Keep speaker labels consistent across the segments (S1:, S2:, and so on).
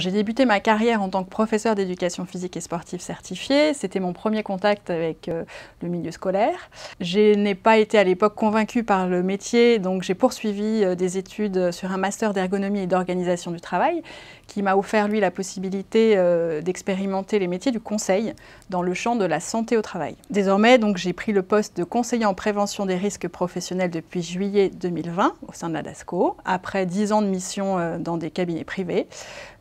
S1: J'ai débuté ma carrière en tant que professeur d'éducation physique et sportive certifiée. C'était mon premier contact avec euh, le milieu scolaire. Je n'ai pas été à l'époque convaincue par le métier, donc j'ai poursuivi euh, des études sur un master d'ergonomie et d'organisation du travail qui m'a offert, lui, la possibilité euh, d'expérimenter les métiers du conseil dans le champ de la santé au travail. Désormais, donc, j'ai pris le poste de conseiller en prévention des risques professionnels depuis juillet 2020 au sein de la après dix ans de mission dans des cabinets privés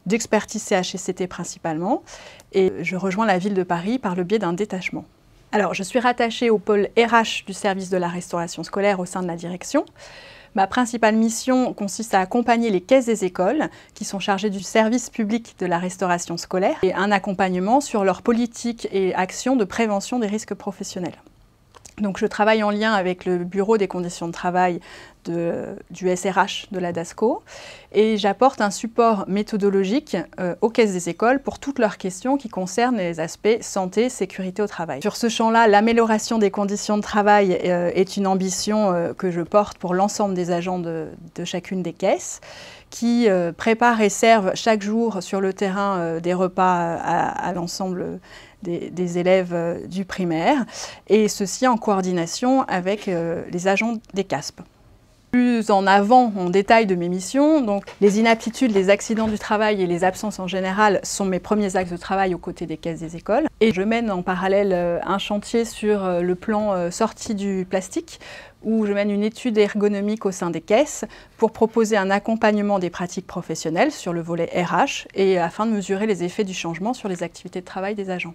S1: d'expertise CHSCT principalement, et je rejoins la ville de Paris par le biais d'un détachement. Alors, je suis rattachée au pôle RH du service de la restauration scolaire au sein de la direction. Ma principale mission consiste à accompagner les caisses des écoles qui sont chargées du service public de la restauration scolaire et un accompagnement sur leur politique et actions de prévention des risques professionnels. Donc je travaille en lien avec le Bureau des conditions de travail du SRH de la DASCO et j'apporte un support méthodologique euh, aux caisses des écoles pour toutes leurs questions qui concernent les aspects santé, sécurité au travail. Sur ce champ-là, l'amélioration des conditions de travail euh, est une ambition euh, que je porte pour l'ensemble des agents de, chacune des caisses qui préparent et servent chaque jour sur le terrain des repas à, l'ensemble des, élèves du primaire, et ceci en coordination avec les agents des CASP. Plus en avant, en détail de mes missions, donc les inaptitudes, les accidents du travail et les absences en général sont mes premiers axes de travail aux côtés des caisses des écoles. Et je mène en parallèle euh, un chantier sur euh, le plan euh, sortie du plastique où je mène une étude ergonomique au sein des caisses pour proposer un accompagnement des pratiques professionnelles sur le volet RH et afin de mesurer les effets du changement sur les activités de travail des agents.